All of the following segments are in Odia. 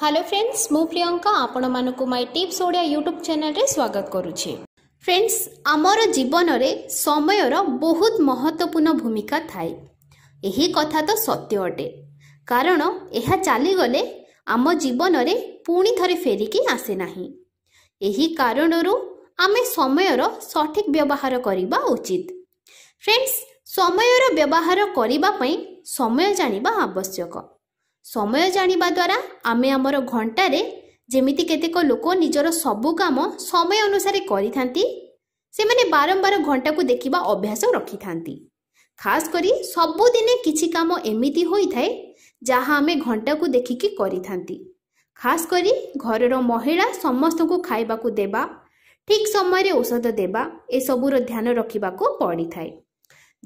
ହ୍ୟାଲୋ ଫ୍ରେଣ୍ଡସ୍ ମୁଁ ପ୍ରିୟଙ୍କା ଆପଣମାନଙ୍କୁ ମାଇ ଟିପ୍ସ ଓଡ଼ିଆ ୟୁଟ୍ୟୁବ୍ ଚ୍ୟାନେଲରେ ସ୍ୱାଗତ କରୁଛି ଫ୍ରେଣ୍ଡସ୍ ଆମର ଜୀବନରେ ସମୟର ବହୁତ ମହତ୍ଵପୂର୍ଣ୍ଣ ଭୂମିକା ଥାଏ ଏହି କଥା ତ ସତ୍ୟ ଅଟେ କାରଣ ଏହା ଚାଲିଗଲେ ଆମ ଜୀବନରେ ପୁଣି ଥରେ ଫେରିକି ଆସେ ନାହିଁ ଏହି କାରଣରୁ ଆମେ ସମୟର ସଠିକ୍ ବ୍ୟବହାର କରିବା ଉଚିତ ଫ୍ରେଣ୍ଡସ୍ ସମୟର ବ୍ୟବହାର କରିବା ପାଇଁ ସମୟ ଜାଣିବା ଆବଶ୍ୟକ ସମୟ ଜାଣିବା ଦ୍ୱାରା ଆମେ ଆମର ଘଣ୍ଟାରେ ଯେମିତି କେତେକ ଲୋକ ନିଜର ସବୁ କାମ ସମୟ ଅନୁସାରେ କରିଥାନ୍ତି ସେମାନେ ବାରମ୍ବାର ଘଣ୍ଟାକୁ ଦେଖିବା ଅଭ୍ୟାସ ରଖିଥାନ୍ତି ଖାସ୍ କରି ସବୁଦିନେ କିଛି କାମ ଏମିତି ହୋଇଥାଏ ଯାହା ଆମେ ଘଣ୍ଟାକୁ ଦେଖିକି କରିଥାନ୍ତି ଖାସ୍ କରି ଘରର ମହିଳା ସମସ୍ତଙ୍କୁ ଖାଇବାକୁ ଦେବା ଠିକ୍ ସମୟରେ ଔଷଧ ଦେବା ଏସବୁର ଧ୍ୟାନ ରଖିବାକୁ ପଡ଼ିଥାଏ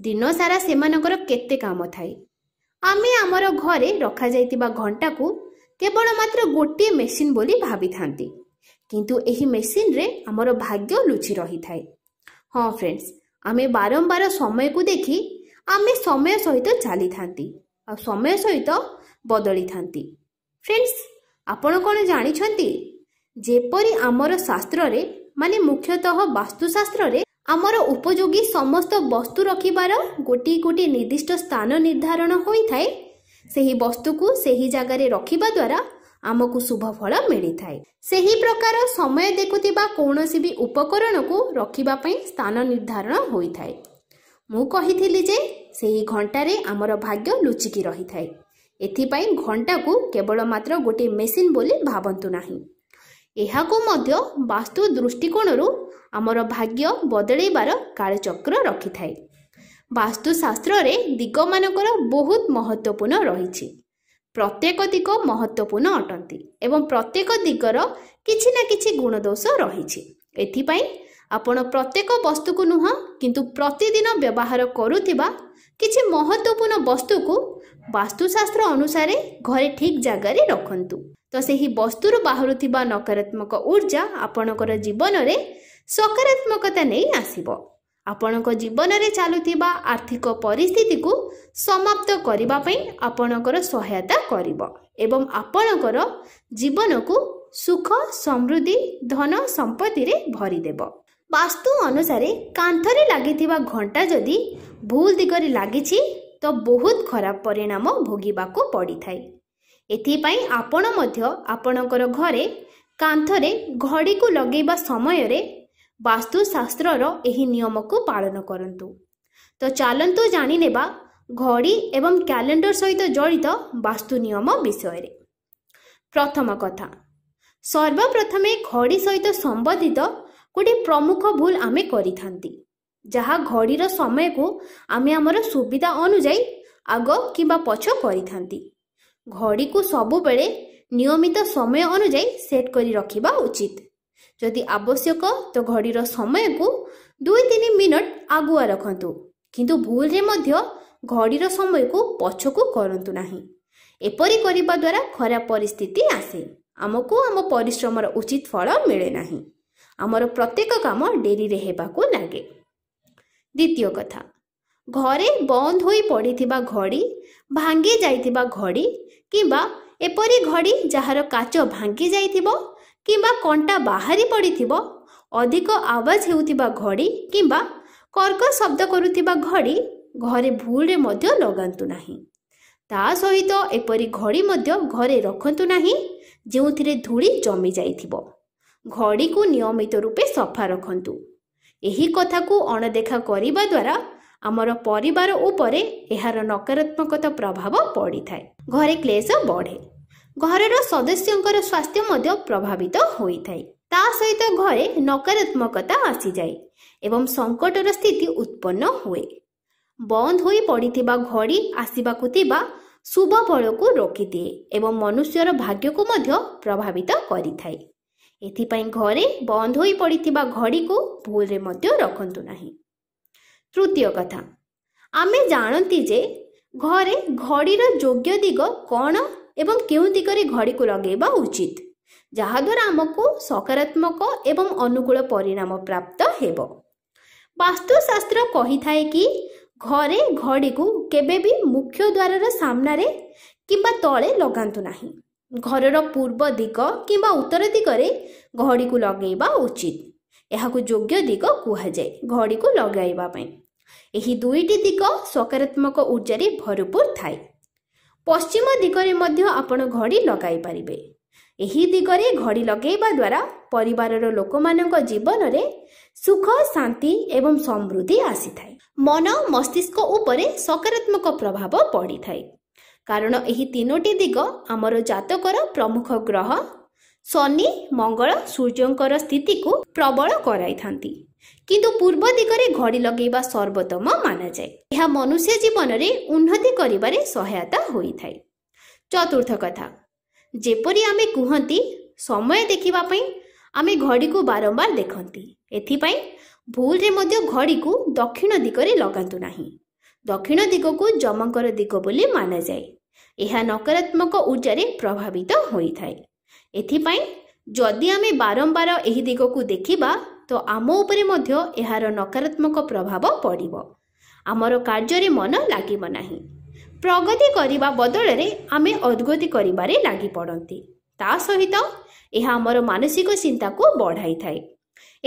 ଦିନସାରା ସେମାନଙ୍କର କେତେ କାମ ଥାଏ ଆମେ ଆମର ଘରେ ରଖାଯାଇଥିବା ଘଣ୍ଟାକୁ କେବଳ ମାତ୍ର ଗୋଟିଏ ମେସିନ୍ ବୋଲି ଭାବିଥାନ୍ତି କିନ୍ତୁ ଏହି ମେସିନ୍ରେ ଆମର ଭାଗ୍ୟ ଲୁଚି ରହିଥାଏ ହଁ ଫ୍ରେଣ୍ଡସ୍ ଆମେ ବାରମ୍ବାର ସମୟକୁ ଦେଖି ଆମେ ସମୟ ସହିତ ଚାଲିଥାନ୍ତି ଆଉ ସମୟ ସହିତ ବଦଳିଥାନ୍ତି ଫ୍ରେଣ୍ଡସ୍ ଆପଣ କ'ଣ ଜାଣିଛନ୍ତି ଯେପରି ଆମର ଶାସ୍ତ୍ରରେ ମାନେ ମୁଖ୍ୟତଃ ବାସ୍ତୁଶାସ୍ତ୍ରରେ ଆମର ଉପଯୋଗୀ ସମସ୍ତ ବସ୍ତୁ ରଖିବାର ଗୋଟିଏ ଗୋଟିଏ ନିର୍ଦ୍ଦିଷ୍ଟ ସ୍ଥାନ ନିର୍ଦ୍ଧାରଣ ହୋଇଥାଏ ସେହି ବସ୍ତୁକୁ ସେହି ଜାଗାରେ ରଖିବା ଦ୍ୱାରା ଆମକୁ ଶୁଭଫଳ ମିଳିଥାଏ ସେହି ପ୍ରକାର ସମୟ ଦେଖୁଥିବା କୌଣସି ବି ଉପକରଣକୁ ରଖିବା ପାଇଁ ସ୍ଥାନ ନିର୍ଦ୍ଧାରଣ ହୋଇଥାଏ ମୁଁ କହିଥିଲି ଯେ ସେହି ଘଣ୍ଟାରେ ଆମର ଭାଗ୍ୟ ଲୁଚିକି ରହିଥାଏ ଏଥିପାଇଁ ଘଣ୍ଟାକୁ କେବଳ ମାତ୍ର ଗୋଟିଏ ମେସିନ୍ ବୋଲି ଭାବନ୍ତୁ ନାହିଁ ଏହାକୁ ମଧ୍ୟ ବାସ୍ତୁ ଦୃଷ୍ଟିକୋଣରୁ ଆମର ଭାଗ୍ୟ ବଦଳେଇବାର କାଳଚକ୍ର ରଖିଥାଏ ବାସ୍ତୁଶାସ୍ତ୍ରରେ ଦିଗମାନଙ୍କର ବହୁତ ମହତ୍ତ୍ୱପୂର୍ଣ୍ଣ ରହିଛି ପ୍ରତ୍ୟେକ ଦିଗ ମହତ୍ତ୍ୱପୂର୍ଣ୍ଣ ଅଟନ୍ତି ଏବଂ ପ୍ରତ୍ୟେକ ଦିଗର କିଛି ନା କିଛି ଗୁଣଦୋଷ ରହିଛି ଏଥିପାଇଁ ଆପଣ ପ୍ରତ୍ୟେକ ବସ୍ତୁକୁ ନୁହଁ କିନ୍ତୁ ପ୍ରତିଦିନ ବ୍ୟବହାର କରୁଥିବା କିଛି ମହତ୍ତ୍ୱପୂର୍ଣ୍ଣ ବସ୍ତୁକୁ ବାସ୍ତୁଶାସ୍ତ୍ର ଅନୁସାରେ ଘରେ ଠିକ୍ ଜାଗାରେ ରଖନ୍ତୁ ତ ସେହି ବସ୍ତୁରୁ ବାହାରୁଥିବା ନକାରାତ୍ମକ ଉର୍ଜା ଆପଣଙ୍କର ଜୀବନରେ ସକାରାତ୍ମକତା ନେଇ ଆସିବ ଆପଣଙ୍କ ଜୀବନରେ ଚାଲୁଥିବା ଆର୍ଥିକ ପରିସ୍ଥିତିକୁ ସମାପ୍ତ କରିବା ପାଇଁ ଆପଣଙ୍କର ସହାୟତା କରିବ ଏବଂ ଆପଣଙ୍କର ଜୀବନକୁ ସୁଖ ସମୃଦ୍ଧି ଧନ ସମ୍ପତ୍ତିରେ ଭରିଦେବ ବାସ୍ତୁ ଅନୁସାରେ କାନ୍ଥରେ ଲାଗିଥିବା ଘଣ୍ଟା ଯଦି ଭୁଲ ଦିଗରେ ଲାଗିଛି ତ ବହୁତ ଖରାପ ପରିଣାମ ଭୋଗିବାକୁ ପଡ଼ିଥାଏ ଏଥିପାଇଁ ଆପଣ ମଧ୍ୟ ଆପଣଙ୍କର ଘରେ କାନ୍ଥରେ ଘଡ଼ିକୁ ଲଗେଇବା ସମୟରେ ବାସ୍ତୁଶାସ୍ତ୍ରର ଏହି ନିୟମକୁ ପାଳନ କରନ୍ତୁ ତ ଚାଲନ୍ତୁ ଜାଣିନେବା ଘଡ଼ି ଏବଂ କ୍ୟାଲେଣ୍ଡର ସହିତ ଜଡ଼ିତ ବାସ୍ତୁ ନିୟମ ବିଷୟରେ ପ୍ରଥମ କଥା ସର୍ବପ୍ରଥମେ ଘଡ଼ି ସହିତ ସମ୍ବନ୍ଧିତ ଗୋଟିଏ ପ୍ରମୁଖ ଭୁଲ ଆମେ କରିଥାନ୍ତି ଯାହା ଘଡ଼ିର ସମୟକୁ ଆମେ ଆମର ସୁବିଧା ଅନୁଯାୟୀ ଆଗ କିମ୍ବା ପଛ କରିଥାନ୍ତି ଘଡ଼ିକୁ ସବୁବେଳେ ନିୟମିତ ସମୟ ଅନୁଯାୟୀ ସେଟ୍ କରି ରଖିବା ଉଚିତ ଯଦି ଆବଶ୍ୟକ ତ ଘଡ଼ିର ସମୟକୁ ଦୁଇ ତିନି ମିନିଟ୍ ଆଗୁଆ ରଖନ୍ତୁ କିନ୍ତୁ ଭୁଲରେ ମଧ୍ୟ ଘଡ଼ିର ସମୟକୁ ପଛକୁ କରନ୍ତୁ ନାହିଁ ଏପରି କରିବା ଦ୍ୱାରା ଖରାପ ପରିସ୍ଥିତି ଆସେ ଆମକୁ ଆମ ପରିଶ୍ରମର ଉଚିତ ଫଳ ମିଳେ ନାହିଁ ଆମର ପ୍ରତ୍ୟେକ କାମ ଡେରିରେ ହେବାକୁ ଲାଗେ ଦ୍ୱିତୀୟ କଥା ଘରେ ବନ୍ଦ ହୋଇ ପଡ଼ିଥିବା ଘଡ଼ି ଭାଙ୍ଗି ଯାଇଥିବା ଘଡ଼ି କିମ୍ବା ଏପରି ଘଡ଼ି ଯାହାର କାଚ ଭାଙ୍ଗି ଯାଇଥିବ କିମ୍ବା କଣ୍ଟା ବାହାରି ପଡ଼ିଥିବ ଅଧିକ ଆୱାଜ ହେଉଥିବା ଘଡ଼ି କିମ୍ବା କର୍କ ଶବ୍ଦ କରୁଥିବା ଘଡ଼ି ଘରେ ଭୁଲରେ ମଧ୍ୟ ଲଗାନ୍ତୁ ନାହିଁ ତା ସହିତ ଏପରି ଘଡ଼ି ମଧ୍ୟ ଘରେ ରଖନ୍ତୁ ନାହିଁ ଯେଉଁଥିରେ ଧୂଳି ଜମି ଯାଇଥିବ ଘଡ଼ିକୁ ନିୟମିତ ରୂପେ ସଫା ରଖନ୍ତୁ ଏହି କଥାକୁ ଅଣଦେଖା କରିବା ଦ୍ୱାରା ଆମର ପରିବାର ଉପରେ ଏହାର ନକାରାତ୍ମକତା ପ୍ରଭାବ ପଡ଼ିଥାଏ ଘରେ କ୍ଲେସ ବଢ଼େ ଘରର ସଦସ୍ୟଙ୍କର ସ୍ୱାସ୍ଥ୍ୟ ମଧ୍ୟ ପ୍ରଭାବିତ ହୋଇଥାଏ ତା ସହିତ ଘରେ ନକାରାତ୍ମକତା ଆସିଯାଏ ଏବଂ ସଙ୍କଟର ସ୍ଥିତି ଉତ୍ପନ୍ନ ହୁଏ ବନ୍ଦ ହୋଇ ପଡ଼ିଥିବା ଘଡ଼ି ଆସିବାକୁ ଥିବା ଶୁଭ ଫଳକୁ ରୋକିଦିଏ ଏବଂ ମନୁଷ୍ୟର ଭାଗ୍ୟକୁ ମଧ୍ୟ ପ୍ରଭାବିତ କରିଥାଏ ଏଥିପାଇଁ ଘରେ ବନ୍ଦ ହୋଇ ପଡ଼ିଥିବା ଘଡ଼ିକୁ ଭୁଲରେ ମଧ୍ୟ ରଖନ୍ତୁ ନାହିଁ ତୃତୀୟ କଥା ଆମେ ଜାଣନ୍ତି ଯେ ଘରେ ଘଡ଼ିର ଯୋଗ୍ୟ ଦିଗ କ'ଣ ଏବଂ କେଉଁ ଦିଗରେ ଘଡ଼ିକୁ ଲଗାଇବା ଉଚିତ ଯାହାଦ୍ୱାରା ଆମକୁ ସକାରାତ୍ମକ ଏବଂ ଅନୁକୂଳ ପରିଣାମ ପ୍ରାପ୍ତ ହେବ ବାସ୍ତୁଶାସ୍ତ୍ର କହିଥାଏ କି ଘରେ ଘଡ଼ିକୁ କେବେ ବି ମୁଖ୍ୟ ଦ୍ୱାରର ସାମ୍ନାରେ କିମ୍ବା ତଳେ ଲଗାନ୍ତୁ ନାହିଁ ଘରର ପୂର୍ବ ଦିଗ କିମ୍ବା ଉତ୍ତର ଦିଗରେ ଘଡ଼ିକୁ ଲଗାଇବା ଉଚିତ ଏହାକୁ ଯୋଗ୍ୟ ଦିଗ କୁହାଯାଏ ଘଡ଼ିକୁ ଲଗାଇବା ପାଇଁ ଏହି ଦୁଇଟି ଦିଗ ସକାରାତ୍ମକ ଉର୍ଜାରେ ଭରପୁର ଥାଏ ପଶ୍ଚିମ ଦିଗରେ ମଧ୍ୟ ଆପଣ ଘଡ଼ି ଲଗାଇ ପାରିବେ ଏହି ଦିଗରେ ଘଡ଼ି ଲଗାଇବା ଦ୍ୱାରା ପରିବାରର ଲୋକମାନଙ୍କ ଜୀବନରେ ସୁଖ ଶାନ୍ତି ଏବଂ ସମୃଦ୍ଧି ଆସିଥାଏ ମନ ମସ୍ତିଷ୍କ ଉପରେ ସକାରାତ୍ମକ ପ୍ରଭାବ ପଡ଼ିଥାଏ କାରଣ ଏହି ତିନୋଟି ଦିଗ ଆମର ଜାତକର ପ୍ରମୁଖ ଗ୍ରହ ଶନି ମଙ୍ଗଳ ସୂର୍ଯ୍ୟଙ୍କର ସ୍ଥିତିକୁ ପ୍ରବଳ କରାଇଥାନ୍ତି କିନ୍ତୁ ପୂର୍ବ ଦିଗରେ ଘଡ଼ି ଲଗାଇବା ସର୍ବୋତ୍ତମ ମାନାଯାଏ ଏହା ମନୁଷ୍ୟ ଜୀବନରେ ଉନ୍ନତି କରିବାରେ ସହାୟତା ହୋଇଥାଏ ଚତୁର୍ଥ କଥା ଯେପରି ଆମେ କୁହନ୍ତି ସମୟ ଦେଖିବା ପାଇଁ ଆମେ ଘଡ଼ିକୁ ବାରମ୍ବାର ଦେଖନ୍ତି ଏଥିପାଇଁ ଭୁଲରେ ମଧ୍ୟ ଘଡ଼ିକୁ ଦକ୍ଷିଣ ଦିଗରେ ଲଗାନ୍ତୁ ନାହିଁ ଦକ୍ଷିଣ ଦିଗକୁ ଯମଙ୍କର ଦିଗ ବୋଲି ମାନାଯାଏ ଏହା ନକାରାତ୍ମକ ଉର୍ଜାରେ ପ୍ରଭାବିତ ହୋଇଥାଏ ଏଥିପାଇଁ ଯଦି ଆମେ ବାରମ୍ବାର ଏହି ଦିଗକୁ ଦେଖିବା ତ ଆମ ଉପରେ ମଧ୍ୟ ଏହାର ନକାରାତ୍ମକ ପ୍ରଭାବ ପଡ଼ିବ ଆମର କାର୍ଯ୍ୟରେ ମନ ଲାଗିବ ନାହିଁ ପ୍ରଗତି କରିବା ବଦଳରେ ଆମେ ଅଦ୍ଗତି କରିବାରେ ଲାଗି ପଡ଼ନ୍ତି ତା ସହିତ ଏହା ଆମର ମାନସିକ ଚିନ୍ତାକୁ ବଢ଼ାଇଥାଏ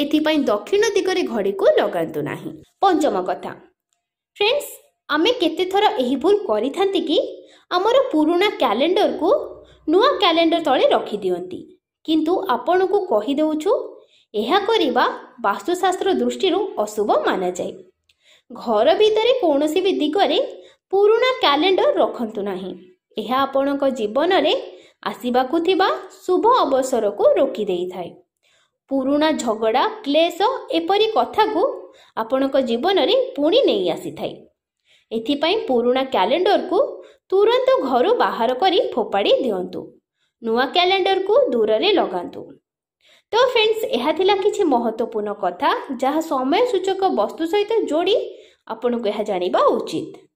ଏଥିପାଇଁ ଦକ୍ଷିଣ ଦିଗରେ ଘଡ଼ିକୁ ଲଗାନ୍ତୁ ନାହିଁ ପଞ୍ଚମ କଥା ଫ୍ରେଣ୍ଡସ୍ ଆମେ କେତେଥର ଏହି ଭୁଲ କରିଥାନ୍ତି କି ଆମର ପୁରୁଣା କ୍ୟାଲେଣ୍ଡରକୁ ନୂଆ କ୍ୟାଲେଣ୍ଡର ତଳେ ରଖିଦିଅନ୍ତି କିନ୍ତୁ ଆପଣଙ୍କୁ କହିଦେଉଛୁ ଏହା କରିବା ବାସ୍ତୁଶାସ୍ତ୍ର ଦୃଷ୍ଟିରୁ ଅଶୁଭ ମାନାଯାଏ ଘର ଭିତରେ କୌଣସି ବି ଦିଗରେ ପୁରୁଣା କ୍ୟାଲେଣ୍ଡର ରଖନ୍ତୁ ନାହିଁ ଏହା ଆପଣଙ୍କ ଜୀବନରେ ଆସିବାକୁ ଥିବା ଶୁଭ ଅବସରକୁ ରୋକି ଦେଇଥାଏ ପୁରୁଣା ଝଗଡ଼ା କ୍ଲେସ ଏପରି କଥାକୁ ଆପଣଙ୍କ ଜୀବନରେ ପୁଣି ନେଇ ଆସିଥାଏ ଏଥିପାଇଁ ପୁରୁଣା କ୍ୟାଲେଣ୍ଡରକୁ ତୁରନ୍ତ ଘରୁ ବାହାର କରି ଫୋପାଡ଼ି ଦିଅନ୍ତୁ ନୂଆ କ୍ୟାଲେଣ୍ଡରକୁ ଦୂରରେ ଲଗାନ୍ତୁ ତ ଫ୍ରେଣ୍ଡସ୍ ଏହା ଥିଲା କିଛି ମହତ୍ତ୍ୱପୂର୍ଣ୍ଣ କଥା ଯାହା ସମୟ ସୂଚକ ବସ୍ତୁ ସହିତ ଯୋଡ଼ି ଆପଣଙ୍କୁ ଏହା ଜାଣିବା ଉଚିତ